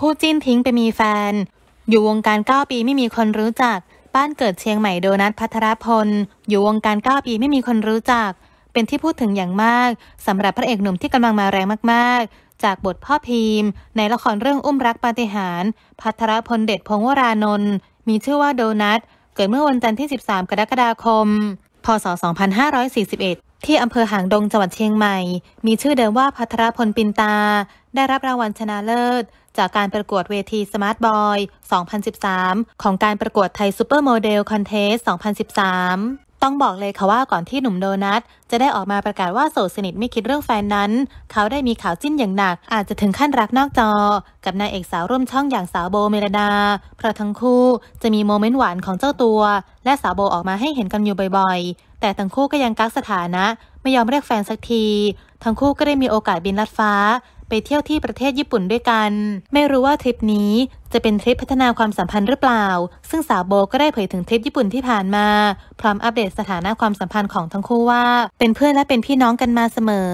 คู่จิ้นทิ้งไปมีแฟน อยู่วงการ9ปีไม่มีคนรู้จัก บ้านเกิดเชียงใหม่โดนัทพัทรพล อยู่วงการ9ปีไม่มีคนรู้จัก เป็นที่พูดถึงอย่างมากสำหรับพระเอกหนุ่มที่กำลังมาแรงมาก ๆ จากบทพ่อพีมในละครเรื่องอุ้มรักปาฏิหาริย์พัทรพลเดชพงวรานนท์มีชื่อว่าโดนัท เกิดเมื่อวันจันทร์ที่ 13 กรกฎาคม พศ 2541ที่อำเภอหางดงจังหวัดเชียงใหม่ มีชื่อเดิมว่าพัทรพลปินตา ได้รับรางวัลชนะเลิศ จากการประกวดเวทีสมาร์ทบอย 2013 ของการประกวดไทยซูเปอร์โมเดลคอนเทส2013ต้องบอกเลยค่ะว่าก่อนที่หนุ่มโดนัทจะได้ออกมาประกาศว่าโสดสนิทไม่คิดเรื่องแฟนนั้น เขาได้มีข่าวจิ้นอย่างหนัก อาจจะถึงขั้นรักนอกจอ กับนายเอกสาวร่วมช่องอย่างสาวโบเมลดา เพราะทั้งคู่จะมีโมเมนต์หวานของเจ้าตัว และสาวโบออกมาให้เห็นกันอยู่บ่อย ๆ แต่ทั้งคู่ก็ยังกักสถานะไม่ยอมเรียกแฟนสักที ทั้งคู่ก็ได้มีโอกาสบินลัดฟ้าไปเที่ยวที่ประเทศญี่ปุ่นด้วยกัน ไม่รู้ว่าทริปนี้จะเป็นทริปพัฒนาความสัมพันธ์หรือเปล่า ซึ่งสาวโบก็ได้เผยถึงทริปญี่ปุ่นที่ผ่านมา พร้อมอัปเดตสถานะความสัมพันธ์ของทั้งคู่ว่าเป็นเพื่อนและเป็นพี่น้องกันมาเสมอ